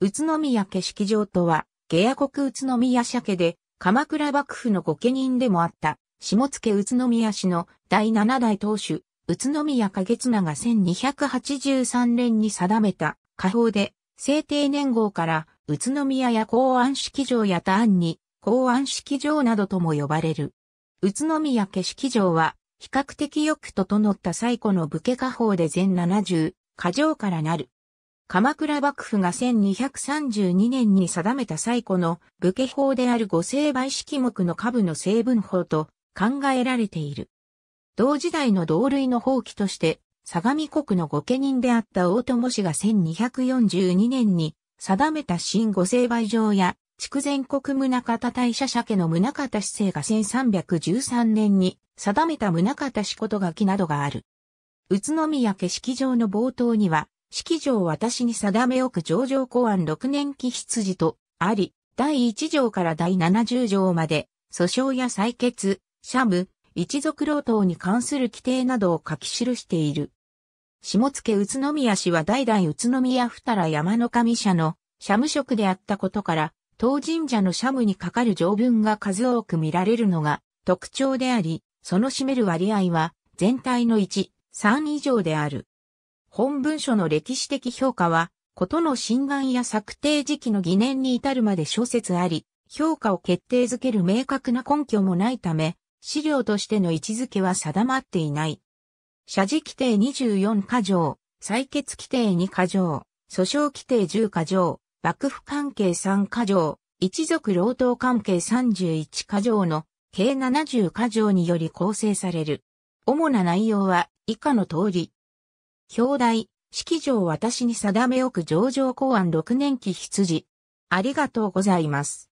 宇都宮家式場とは、下野国宇都宮社家で、鎌倉幕府の御家人でもあった、下野宇都宮市の第七代当主、宇都宮景綱が1283年に定めた、下法で、制定年号から、宇都宮や公安式場や他案に、公安式場などとも呼ばれる。宇都宮家式場は、比較的よく整った最古の武家家法で全70、過剰からなる。鎌倉幕府が1232年に定めた最古の武家法である五成敗式目の下部の成分法と考えられている。同時代の同類の法規として、相模国の御家人であった大友氏が1242年に定めた新五成敗状や、筑前国宗方大社社家の宗方市政が1313年に定めた宗方仕こと書きなどがある。宇都宮景色場の冒頭には、式条私に定め置く上場公安6年期羊と、あり、第1条から第70条まで、訴訟や採決、社務、一族労働に関する規定などを書き記している。下野宇都宮氏は代々宇都宮二良山の神社の社務職であったことから、当神社の社務にかかる条文が数多く見られるのが特徴であり、その占める割合は全体の1、3以上である。本文書の歴史的評価は、ことの心眼や策定時期の疑念に至るまで諸説あり、評価を決定づける明確な根拠もないため、資料としての位置づけは定まっていない。社事規定24箇条、採決規定2箇条、訴訟規定10箇条、幕府関係3箇条、一族労働関係31箇条の計70箇条により構成される。主な内容は以下の通り、表題、式場私に定め置く上場公安6年期羊。ありがとうございます。